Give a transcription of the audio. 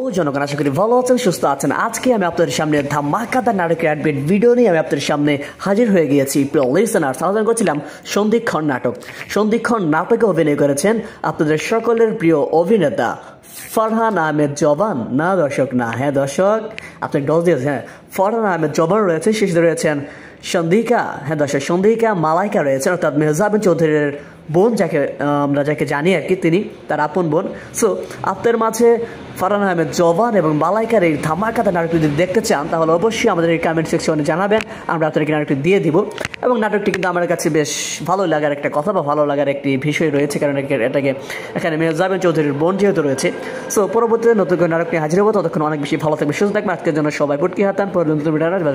ও জনগণ আশা করি ভালো আছেন সুস্থ আছেন আজকে আমি আপনাদের সামনে ধামাকাদা নাটকের অ্যাডমিট ভিডিও নিয়ে আমি আপনাদের সামনে হাজির হয়ে গিয়েছি প্রিয় লিসনার্স আলোচনা করছিলাম সন্ধিক্ষণ নাটক সন্ধিক্ষণ নাটকে অভিনয় করেছেন আপনাদের সকলের প্রিয় অভিনেতা ফারহান আহমেদ জবান না দর্শক না হ্যাঁ দর্শক আপনি ডজ দিয়েছেন হ্যাঁ ফরহান আহমেদ জবান রয়েছে শেষে রয়েছেন সন্ধিকা হ্যাঁ দর্শক সন্ধিকা মালাইকা রয়েছে অর্থাৎ মেহজাবিন চৌধুরীর বোন যাকে আমরা যাকে জানি আর কি তিনি তার আপন বোন সো আপনাদের মাঝে ফারহান আহমেদ জবান এবং মালাইকার এই ধামাকাতে নাটকটি যদি দেখতে চান তাহলে অবশ্যই আমাদের এই কমেন্ট সেকশনে জানাবেন আমরা আপনাদেরকে নাটকটি দিয়ে দিব এবং নাটকটি কিন্তু আমার কাছে বেশ ভালো লাগার একটা কথা বা ভালো লাগার একটি বিষয় রয়েছে কারণ এটাকে এখানে মেহজাবিন চৌধুরীর বোন যেহেতু রয়েছে সো পরবর্তীতে নতুন করে নাটক নিয়ে হাজির হবো ততক্ষণ অনেক বেশি ভালো থাকবে সুস্থ থাকবে আজকের জন্য সবাই পুটকি হাতান পর্যন্ত